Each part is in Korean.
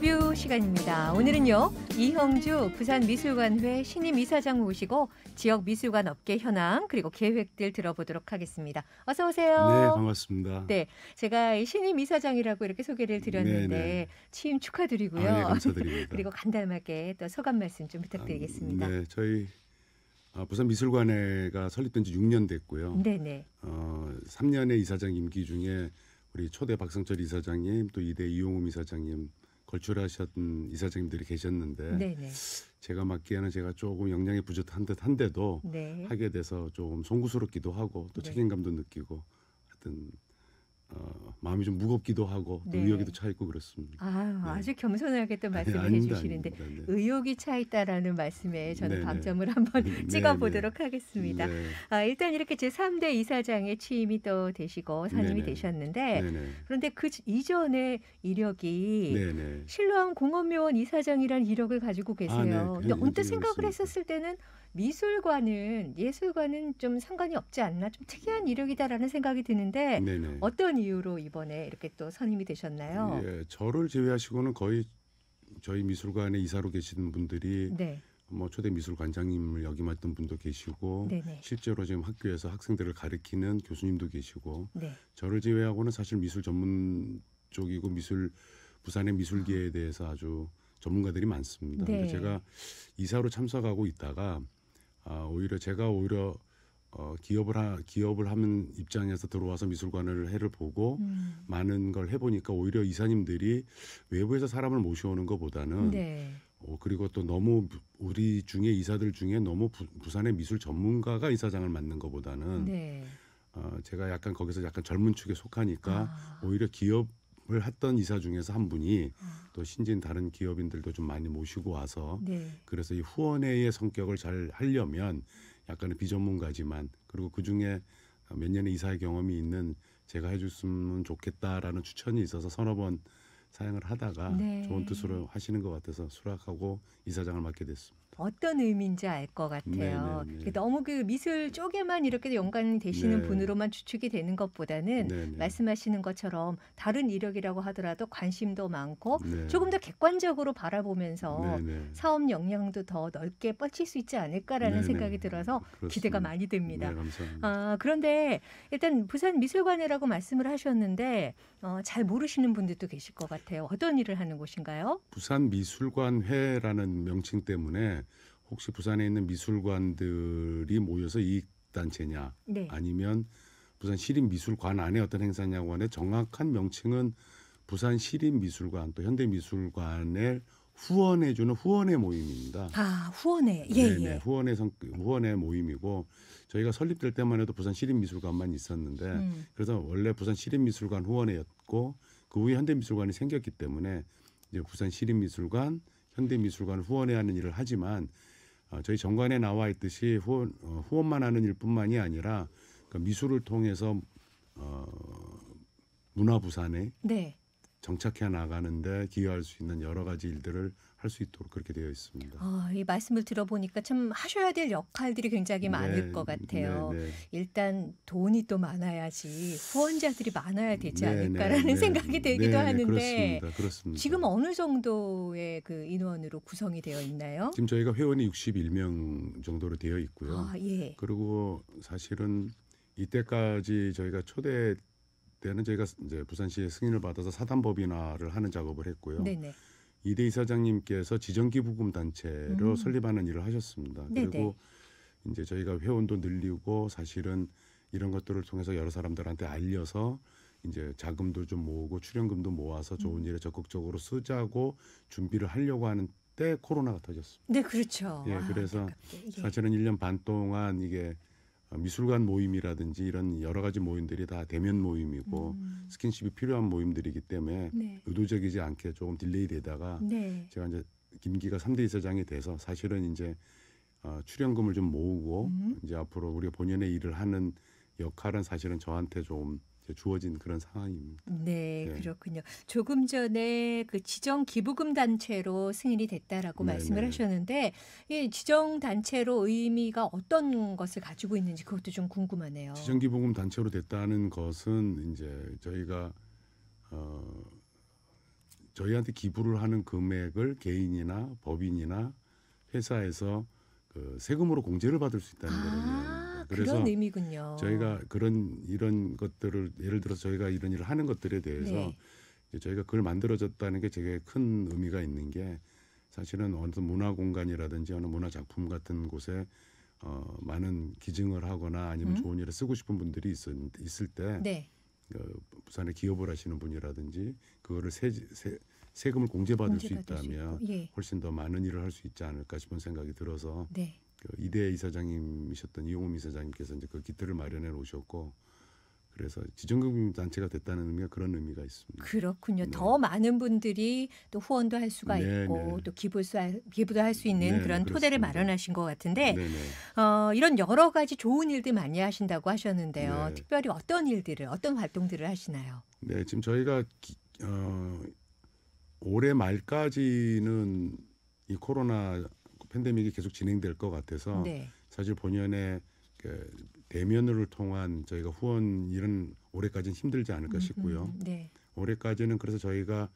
인터뷰 시간입니다. 오늘은요 이형주 부산미술관회 신임 이사장 모시고 지역 미술관 업계 현황 그리고 계획들 들어보도록 하겠습니다. 어서 오세요. 네 반갑습니다. 네 제가 신임 이사장이라고 이렇게 소개를 드렸는데 네네. 네. 취임 축하드리고요. 아, 네, 감사드립니다. 그리고 간단하게 또 소감 말씀 좀 부탁드리겠습니다. 아, 네 저희 아, 부산 미술관회가 설립된 지 6년 됐고요. 네네. 네. 어, 3년의 이사장 임기 중에 우리 초대 박성철 이사장님 또 이대 이용우 이사장님 걸출하셨던 이사장님들이 계셨는데 네네. 제가 맡기에는 제가 조금 역량이 부족한 듯한데도 네. 하게 돼서 조금 송구스럽기도 하고 또 네. 책임감도 느끼고 하여튼 어, 마음이 좀 무겁기도 하고 네. 의욕이도 차 있고 그렇습니다. 아, 네. 아주 겸손하게 또 말씀을 아주시는데 네. 의욕이 차 있다라는 말씀에 저는 네, 네. 방점을 한번 네, 찍어보도록 하겠습니다. 아, 일단 이렇게 제 3대 이사장의 취임이 또 되시고 사님이 되셨는데 그런데 그 이전의 이력이 신라암 공업묘원 이사장이란 이력을 가지고 아, 계세요. 아, 언뜻 생각을 했었을 때는 미술과는 예술과는 좀 상관이 없지 않나 좀 특이한 이력이다라는 생각이 드는데 네네. 어떤 이유로 이번에 이렇게 또 선임이 되셨나요? 예, 저를 제외하시고는 거의 저희 미술관에 이사로 계시는 분들이 네. 뭐 초대 미술관장님을 역임했던 분도 계시고 네네. 실제로 지금 학교에서 학생들을 가르키는 교수님도 계시고 네. 저를 제외하고는 사실 미술 전문 쪽이고 미술 부산의 미술계에 대해서 아주 전문가들이 많습니다. 네. 근데 제가 이사로 참석하고 있다가 아, 오히려 제가 오히려 어, 기업을 하, 기업을 하는 입장에서 들어와서 미술관을 해를 보고 음. 많은 걸 해보니까 오히려 이사님들이 외부에서 사람을 모셔오는 것보다는 네. 어, 그리고 또 너무 우리 중에 이사들 중에 너무 부, 산의 미술 전문가가 이사장을 맡는 것보다는 네. 어, 제가 약간 거기서 약간 젊은 축에 속하니까 아. 오히려 기업 을 했던 이사 중에서 한 분이 아. 또 신진 다른 기업인들도 좀 많이 모시고 와서 네. 그래서 이 후원회의 성격을 잘 하려면 약간은 비전문가지만 그리고 그 중에 몇 년의 이사의 경험이 있는 제가 해줬으면 좋겠다라는 추천이 있어서 서너 번 사양을 하다가 네. 좋은 뜻으로 하시는 것 같아서 수락하고 이사장을 맡게 됐습니다. 어떤 의미인지 알 것 같아요. 네네네. 너무 그 미술 쪽에만 이렇게 연관이 되시는 네네. 분으로만 추측이 되는 것보다는 네네. 말씀하시는 것처럼 다른 이력이라고 하더라도 관심도 많고 네네. 조금 더 객관적으로 바라보면서 사업 역량도 더 넓게 뻗칠 수 있지 않을까라는 생각이 들어서 그렇습니다. 기대가 많이 됩니다. 네, 아, 그런데 일단 부산 미술관이라고 말씀을 하셨는데 어, 잘 모르시는 분들도 계실 것 같아요. 어떤 일을 하는 곳인가요? 부산 미술관회라는 명칭 때문에 혹시 부산에 있는 미술관들이 모여서 이익단체냐 네. 아니면 부산 시립미술관 안에 어떤 행사냐고 하는데 정확한 명칭은 부산 시립미술관 또 현대미술관을 후원해주는 후원의 모임입니다. 아 후원회 예, 네, 네 예. 후원의 성 후원의 모임이고 저희가 설립될 때만 해도 부산 시립미술관만 있었는데 음. 그래서 원래 부산 시립미술관 후원회였고 그 후에 현대미술관이 생겼기 때문에 이제 부산 시립미술관 현대미술관 후원회 하는 일을 하지만 어, 저희 정관에 나와 있듯이 후원, 어, 후원만 하는 일뿐만이 아니라 그 미술을 통해서 어, 문화 부산에 네. 정착해 나가는데 기여할 수 있는 여러 가지 일들을 할수 있도록 그렇게 되어 있습니다. 어, 이 말씀을 들어보니까 참 하셔야 될 역할들이 굉장히 네, 많을 것 네, 같아요. 네, 네. 일단 돈이 또 많아야지 후원자들이 많아야 음, 되지 네, 않을까라는 생각이 들기도 하는데 그렇습니다. 그렇습니다. 지금 어느 정도의 그 인원으로 구성이 되어 있나요? 지금 저희가 회원이 61명 정도로 되어 있고요. 아, 예. 그리고 사실은 이때까지 저희가 초대 때는 저희가 이제 부산시의 승인을 받아서 사단법인화를 하는 작업을 했고요. 네네. 이대 이사장님께서 지정기부금 단체로 음. 설립하는 일을 하셨습니다. 네네. 네. 그리고 이제 저희가 회원도 늘리고 사실은 이런 것들을 통해서 여러 사람들한테 알려서 이제 자금도 좀 모으고 출연금도 모아서 좋은 음. 일에 적극적으로 쓰자고 준비를 하려고 하는 때 코로나가 터졌습니다. 네, 그렇죠. 예, 아, 그래서 예. 사실은 1년 반 동안 이게 미술관 모임이라든지 이런 여러 가지 모임들이 다 대면 모임이고 음. 스킨십이 필요한 모임들이기 때문에 네. 의도적이지 않게 조금 딜레이 되다가 네. 제가 이제 김기가 3대 이사장이 돼서 사실은 이제 어, 출연금을 좀 모으고 음. 이제 앞으로 우리가 본연의 일을 하는 역할은 사실은 저한테 좀 주어진 그런 상황입니다. 네, 네, 그렇군요. 조금 전에 그 지정 기부금 단체로 승인이 됐다라고 네네. 말씀을 하셨는데 이 지정 단체로 의미가 어떤 것을 가지고 있는지 그것도 좀 궁금하네요. 지정 기부금 단체로 됐다는 것은 이제 저희가 어 저희한테 기부를 하는 금액을 개인이나 법인이나 회사에서 그 세금으로 공제를 받을 수 있다는 아. 거거든요. 그래서 그런 의미군요. 저희가 그런 이런 것들을 예를 들어서 저희가 이런 일을 하는 것들에 대해서 네. 저희가 그걸 만들어졌다는 게 되게 큰 의미가 있는 게 사실은 어느 문화 공간이라든지 어느 문화 작품 같은 곳에 어, 많은 기증을 하거나 아니면 음? 좋은 일을 쓰고 싶은 분들이 있, 있을 때 네. 그 부산에 기업을 하시는 분이라든지 그거를 세, 세, 세금을 공제받을 수 있다면 예. 훨씬 더 많은 일을 할 수 있지 않을까 싶은 생각이 들어서 네. 그 이대 이사장님이셨던 이용호 이사장님께서 이제 그 기틀을 마련해 놓으셨고 그래서 지정금 융 단체가 됐다는 의미가 그런 의미가 있습니다. 그렇군요. 네. 더 많은 분들이 또 후원도 할 수가 네, 있고 네. 또 기부수, 기부도 할 수 있는 네, 그런 토대를 마련하신 것 같은데 네, 네. 어, 이런 여러 가지 좋은 일들 많이 하신다고 하셨는데요. 특별히 어떤 일들을 어떤 활동들을 하시나요? 네, 지금 저희가 기, 어, 올해 말까지는 이 코로나 팬데믹이 계속 진행될 것 같아서 네. 사실 본연의 그 대면으로 통한 저희가 후원 일은 올해까지는 힘들지 않을까 싶고요. 네. 올해까지는 그래서 저희가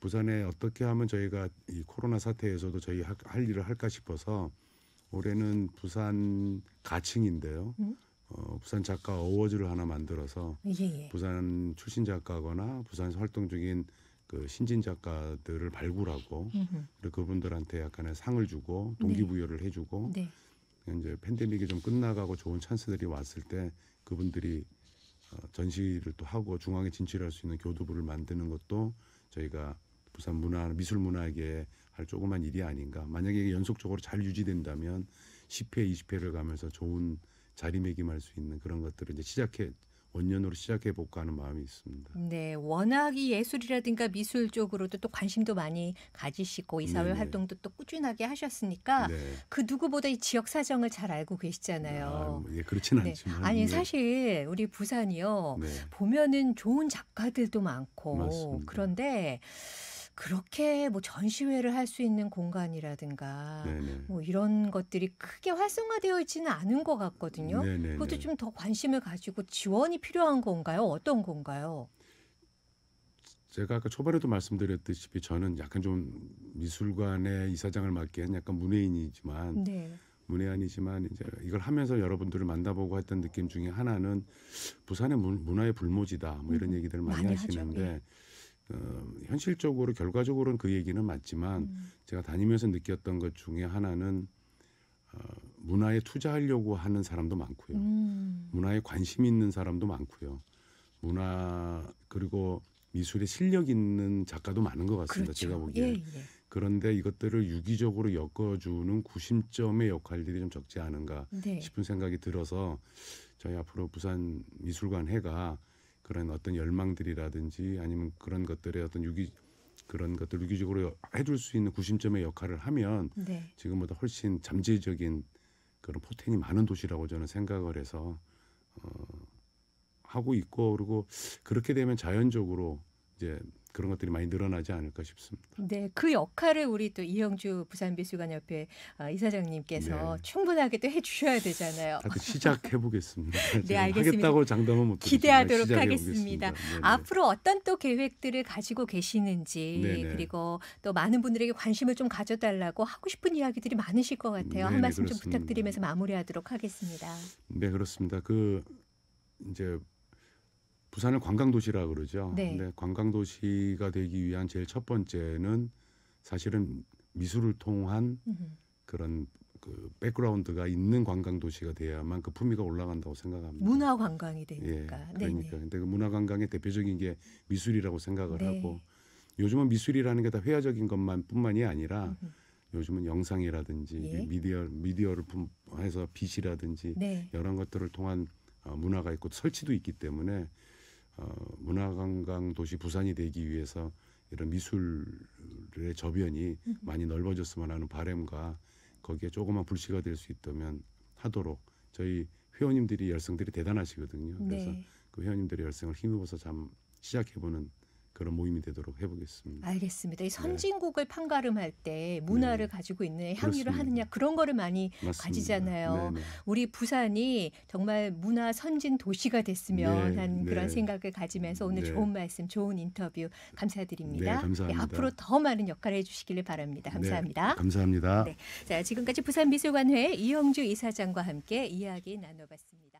부산에 어떻게 하면 저희가 이 코로나 사태에서도 저희 할 일을 할까 싶어서 올해는 부산 가칭인데요. 음? 어, 부산 작가 어워즈를 하나 만들어서 예, 예. 부산 출신 작가거나 부산에서 활동 중인 그 신진 작가들을 발굴하고 그리고 그분들한테 약간의 상을 주고 동기부여를 해주고 네. 그러니까 이제 팬데믹이 좀 끝나가고 좋은 찬스들이 왔을 때 그분들이 어, 전시를 또 하고 중앙에 진출할 수 있는 교두부를 만드는 것도 저희가 부산 문화 미술 문화계할 조그만 일이 아닌가. 만약에 이게 연속적으로 잘 유지된다면 10회, 20회를 가면서 좋은 자리매김할 수 있는 그런 것들을 이제 시작해 원년으로 시작해 볼까 하는 마음이 있습니다. 네, 워낙 이 예술이라든가 미술 쪽으로도 또 관심도 많이 가지시고 이 사회 네네. 활동도 또 꾸준하게 하셨으니까 네. 그 누구보다 이 지역 사정을 잘 알고 계시잖아요. 아, 뭐, 예, 그렇진 네. 않지만 아니 네. 사실 우리 부산이요 네. 보면은 좋은 작가들도 많고 맞습니다. 그런데. 그렇게 뭐 전시회를 할 수 있는 공간이라든가 네네. 뭐 이런 것들이 크게 활성화되어 있지는 않은 것 같거든요. 네네네. 그것도 좀 더 관심을 가지고 지원이 필요한 건가요? 어떤 건가요? 제가 아까 초반에도 말씀드렸듯이 저는 약간 좀 미술관의 이사장을 맡기엔 약간 문외인이지만 네. 문외한이지만 이제 이걸 하면서 여러분들을 만나보고 했던 느낌 중에 하나는 부산의 문, 화의 불모지다 뭐 이런 음, 얘기들을 많이, 많이 하시는데 하죠. 예. 어, 현실적으로 결과적으로는 그 얘기는 맞지만 음. 제가 다니면서 느꼈던 것 중에 하나는 어, 문화에 투자하려고 하는 사람도 많고요. 음. 문화에 관심 있는 사람도 많고요. 문화 그리고 미술에 실력 있는 작가도 많은 것 같습니다. 그렇죠. 제가 보기에. 예, 예. 그런데 이것들을 유기적으로 엮어주는 구심점의 역할들이 좀 적지 않은가 네. 싶은 생각이 들어서 저희 앞으로 부산 미술관 해가 그런 어떤 열망들이라든지 아니면 그런 것들의 어떤 유기 그런 것들 유기적으로 해줄 수 있는 구심점의 역할을 하면 네. 지금보다 훨씬 잠재적인 그런 포텐이 많은 도시라고 저는 생각을 해서 어, 하고 있고 그리고 그렇게 되면 자연적으로 이제 그런 것들이 많이 늘어나지 않을까 싶습니다. 네, 그 역할을 우리 또 이영주 부산미술관협회 어, 이사장님께서 네. 충분하게 또 해주셔야 되잖아요. 아, 그 시작해 보겠습니다. 네, 알겠습니다. 하겠다고 장담은 못 기대하도록 하겠습니다. 네, 네. 앞으로 어떤 또 계획들을 가지고 계시는지 네네. 네. 그리고 또 많은 분들에게 관심을 좀 가져달라고 하고 싶은 이야기들이 많으실 것 같아요. 네네, 한 말씀 그렇습니다. 좀 부탁드리면서 마무리하도록 하겠습니다. 네, 그렇습니다. 그 이제 부산을 관광도시라 그러죠. 네. 근데 관광도시가 되기 위한 제일 첫 번째는 사실은 미술을 통한 그런 그 백그라운드가 있는 관광도시가 돼야만 그 품위가 올라간다고 생각합니다. 문화 관광이 되니까. 예, 그러니까. 네네. 근데 그 문화 관광의 대표적인 게 미술이라고 생각을 네. 하고 요즘은 미술이라는 게 다 회화적인 것만 뿐만이 아니라 요즘은 영상이라든지 예. 미디어 미디어를 품 해서 빛이라든지 네. 여러 것들을 통한 어, 문화가 있고 설치도 있기 때문에 어, 문화관광 도시 부산이 되기 위해서 이런 미술의 저변이 음. 많이 넓어졌으면 하는 바램과 거기에 조그만 불씨가 될 수 있다면 하도록 저희 회원님들이 열성들이 대단하시거든요. 그래서 네. 그 회원님들의 열성을 힘입어서 참 시작해보는 그런 모임이 되도록 해보겠습니다. 알겠습니다. 이 네. 선진국을 네. 판가름할 때 문화를 네. 가지고 있는 향유를 하느냐 그런 거를 많이 맞습니다. 가지잖아요. 네네. 네. 우리 부산이 정말 문화 선진 도시가 됐으면 네. 한 네. 그런 생각을 가지면서 오늘 좋은 말씀, 좋은 인터뷰 감사드립니다. 감사합니다. 앞으로 더 많은 역할을 해주시기를 바랍니다. 감사합니다. 감사합니다. 네. 자 지금까지 부산미술관회 이영주 이사장과 함께 이야기 나눠봤습니다.